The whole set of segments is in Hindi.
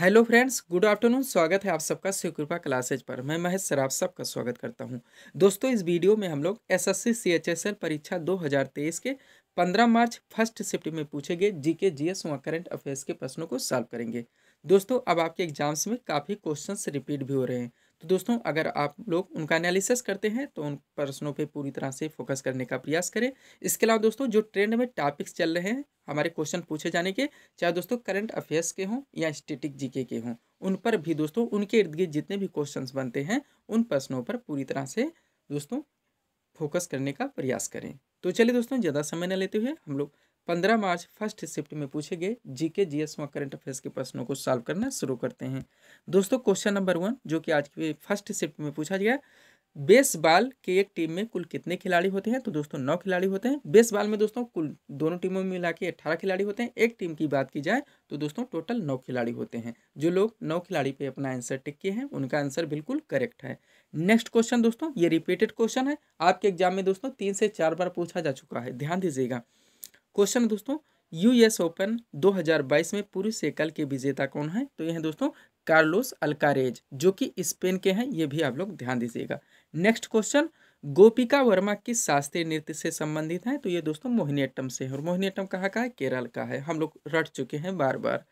हेलो फ्रेंड्स गुड आफ्टरनून स्वागत है आप सबका शिवकृपा क्लासेज पर मैं महेश सर आप सबका स्वागत करता हूं दोस्तों इस वीडियो में हम लोग एस एस सी परीक्षा 2023 के 15 मार्च फर्स्ट शिफ्ट में पूछे गए जीके जीएस व करंट अफेयर्स के प्रश्नों को सॉल्व करेंगे दोस्तों अब आपके एग्जाम्स में काफ़ी क्वेश्चन रिपीट भी हो रहे हैं तो दोस्तों अगर आप लोग उनका एनालिसिस करते हैं तो उन प्रश्नों पे पूरी तरह से फोकस करने का प्रयास करें इसके अलावा दोस्तों जो ट्रेंड में टॉपिक्स चल रहे हैं हमारे क्वेश्चन पूछे जाने के चाहे दोस्तों करंट अफेयर्स के हों या स्टेटिक जीके के हों उन पर भी दोस्तों उनके इर्द गिर्द जितने भी क्वेश्चन बनते हैं उन प्रश्नों पर पूरी तरह से दोस्तों फोकस करने का प्रयास करें तो चलिए दोस्तों ज़्यादा समय न लेते हुए हम लोग पंद्रह मार्च फर्स्ट शिफ्ट में पूछे गए जीके जीएस व करंट अफेयर्स के प्रश्नों को सॉल्व करना शुरू करते हैं दोस्तों क्वेश्चन नंबर वन जो कि आज के फर्स्ट शिफ्ट में पूछा गया बेसबॉल के एक टीम में कुल कितने खिलाड़ी होते हैं तो दोस्तों नौ खिलाड़ी होते हैं बेसबॉल में दोस्तों कुल दोनों टीमों में मिला के अट्ठारह खिलाड़ी होते हैं एक टीम की बात की जाए तो दोस्तों टोटल नौ खिलाड़ी होते हैं जो लोग नौ खिलाड़ी पे अपना आंसर टिक किए हैं उनका आंसर बिल्कुल करेक्ट है नेक्स्ट क्वेश्चन दोस्तों ये रिपीटेड क्वेश्चन है आपके एग्जाम में दोस्तों तीन से चार बार पूछा जा चुका है ध्यान दीजिएगा क्वेश्चन दोस्तों यूएस ओपन 2022 में पुरुष एकल के विजेता कौन है तो यह है दोस्तों कार्लोस अल्कारेज जो कि स्पेन के हैं ये भी आप लोग ध्यान दीजिएगा नेक्स्ट क्वेश्चन गोपिका वर्मा किस शास्त्रीय नृत्य से संबंधित है तो ये दोस्तों मोहिनीअट्टम से है और मोहिनीअट्टम कहाँ का है केरल का है हम लोग रट चुके हैं बार बार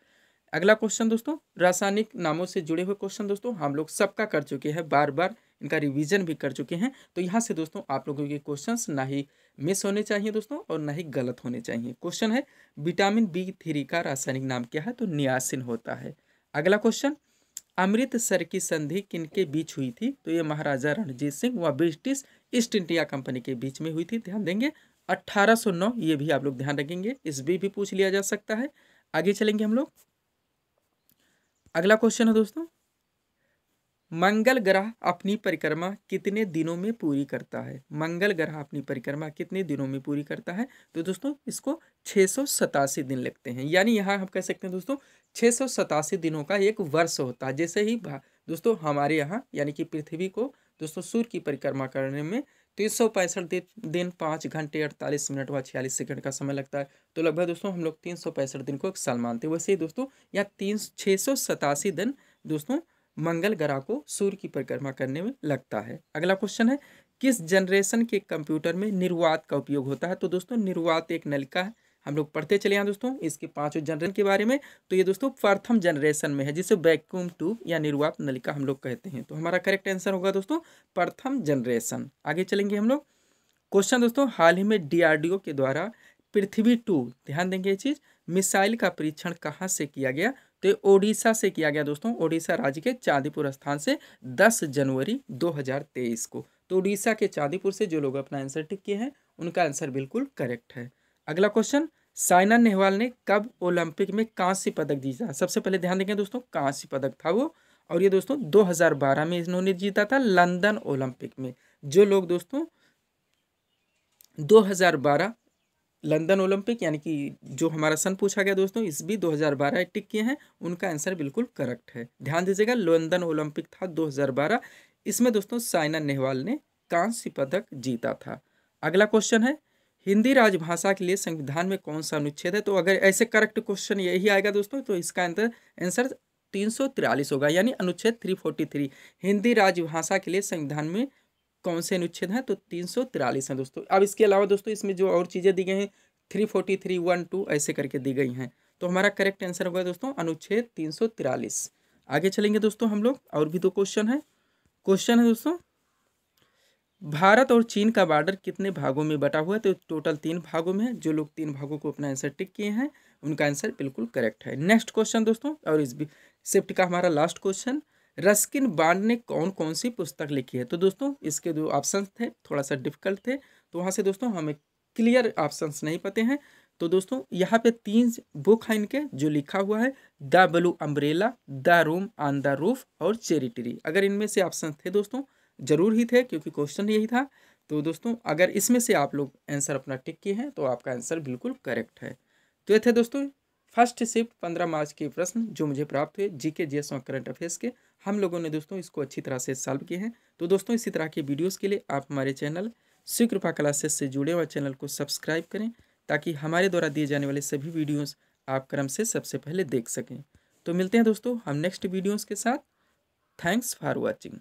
अगला क्वेश्चन दोस्तों रासायनिक नामों से जुड़े हुए क्वेश्चन दोस्तों हम लोग सबका कर चुके हैं बार बार इनका रिवीजन भी कर चुके हैं तो यहाँ से दोस्तों आप लोगों के क्वेश्चंस ना ही मिस होने चाहिए दोस्तों और ना ही गलत होने चाहिए क्वेश्चन है विटामिन बी थ्री का रासायनिक नाम क्या है तो नियासिन होता है अगला क्वेश्चन अमृतसर की संधि किनके बीच हुई थी तो ये महाराजा रणजीत सिंह व ब्रिटिश ईस्ट इंडिया कंपनी के बीच में हुई थी ध्यान देंगे 1809 ये भी आप लोग ध्यान रखेंगे इस भी भी पूछ लिया जा सकता है आगे चलेंगे हम लोग अगला क्वेश्चन है दोस्तों मंगल ग्रह अपनी परिक्रमा कितने दिनों में पूरी करता है मंगल ग्रह अपनी परिक्रमा कितने दिनों में पूरी करता है तो दोस्तों इसको छः दिन लगते हैं यानी यहाँ हम कह सकते हैं दोस्तों छः दिनों का एक वर्ष होता है जैसे ही दोस्तों हमारे यहाँ यानी कि पृथ्वी को दोस्तों सूर्य की परिक्रमा करने में तीन सौ पैंसठ दिन पाँच घंटे अड़तालीस मिनट व छियालीस सेकंड का समय लगता है तो लगभग दोस्तों हम लोग तीन सौ पैंसठ दिन को एक साल मानते हैं वैसे ही दोस्तों यहाँ तीन छः सौ सतासी दिन दोस्तों मंगल ग्रह को सूर्य की परिक्रमा करने में लगता है अगला क्वेश्चन है किस जनरेशन के कंप्यूटर में निर्वात का उपयोग होता है तो दोस्तों निर्वात एक नलिका है हम लोग पढ़ते चले हैं दोस्तों इसके पांचों जनरेशन के बारे में तो ये दोस्तों प्रथम जनरेशन में है जिसे वैक्यूम ट्यूब या निर्वात नलिका हम लोग कहते हैं तो हमारा करेक्ट आंसर होगा दोस्तों प्रथम जनरेशन आगे चलेंगे हम लोग क्वेश्चन दोस्तों हाल ही में डीआरडीओ के द्वारा पृथ्वी टू ध्यान देंगे ये चीज़ मिसाइल का परीक्षण कहाँ से किया गया तो ओडिशा से किया गया दोस्तों ओडिशा राज्य के चांदीपुर स्थान से 10 जनवरी 2023 को तो उड़ीसा के चांदीपुर से जो लोग अपना आंसर टिक किए हैं उनका आंसर बिल्कुल करेक्ट है अगला क्वेश्चन साइना नेहवाल ने कब ओलंपिक में कांस्य पदक जीता सबसे पहले ध्यान देंगे दोस्तों कांस्य पदक था वो और ये दोस्तों 2012 में इन्होंने जीता था लंदन ओलंपिक में जो लोग दोस्तों 2012 लंदन ओलंपिक यानी कि जो हमारा सन पूछा गया दोस्तों इस भी 2012 टिक किए हैं उनका आंसर बिल्कुल करेक्ट है ध्यान दीजिएगा लंदन ओलंपिक था 2012 इसमें दोस्तों साइना नेहवाल ने कांस्य पदक जीता था अगला क्वेश्चन है हिंदी राजभाषा के लिए संविधान में कौन सा अनुच्छेद है तो अगर ऐसे करेक्ट क्वेश्चन यही आएगा दोस्तों तो इसका आंसर आंसर तीन होगा यानी अनुच्छेद थ्री हिंदी राजभाषा के लिए संविधान में कौन से अनुच्छेद हैं तो तीन सौ तिरालीस हैं दोस्तों अब इसके अलावा दोस्तों इसमें जो और चीज़ें दी गई हैं three forty three one two ऐसे करके दी गई हैं तो हमारा करेक्ट आंसर होगा दोस्तों अनुच्छेद तीन सौ तिरालीस आगे चलेंगे दोस्तों हम लोग और भी दो क्वेश्चन है क्वेश्चन है दोस्तों भारत और चीन का बॉर्डर कितने भागों में बटा हुआ है तो टोटल तीन भागों में है जो लोग तीन भागों को अपना आंसर टिक किए हैं उनका आंसर बिल्कुल करेक्ट है नेक्स्ट क्वेश्चन दोस्तों और इस शिफ्ट का हमारा लास्ट क्वेश्चन रस्किन बांड ने कौन कौन सी पुस्तक लिखी है तो दोस्तों इसके जो ऑप्शन थे थोड़ा सा डिफिकल्ट थे तो वहाँ से दोस्तों हमें क्लियर ऑप्शन नहीं पते हैं तो दोस्तों यहाँ पे तीन बुक हैं इनके जो लिखा हुआ है the blue umbrella the room on the roof और चेरिटरी अगर इनमें से ऑप्शन थे दोस्तों जरूर ही थे क्योंकि क्वेश्चन यही था तो दोस्तों अगर इसमें से आप लोग आंसर अपना टिक किए हैं तो आपका आंसर बिल्कुल करेक्ट है तो ये थे दोस्तों फर्स्ट शिफ्ट पंद्रह मार्च के प्रश्न जो मुझे प्राप्त हुए जीके जी और करंट अफेयर्स के हम लोगों ने दोस्तों इसको अच्छी तरह से सॉल्व किए हैं तो दोस्तों इसी तरह के वीडियोस के लिए आप हमारे चैनल श्री कृपा क्लासेस से जुड़े हुए चैनल को सब्सक्राइब करें ताकि हमारे द्वारा दिए जाने वाले सभी वीडियोज़ आप क्रम से सबसे पहले देख सकें तो मिलते हैं दोस्तों हम नेक्स्ट वीडियोज़ के साथ थैंक्स फॉर वॉचिंग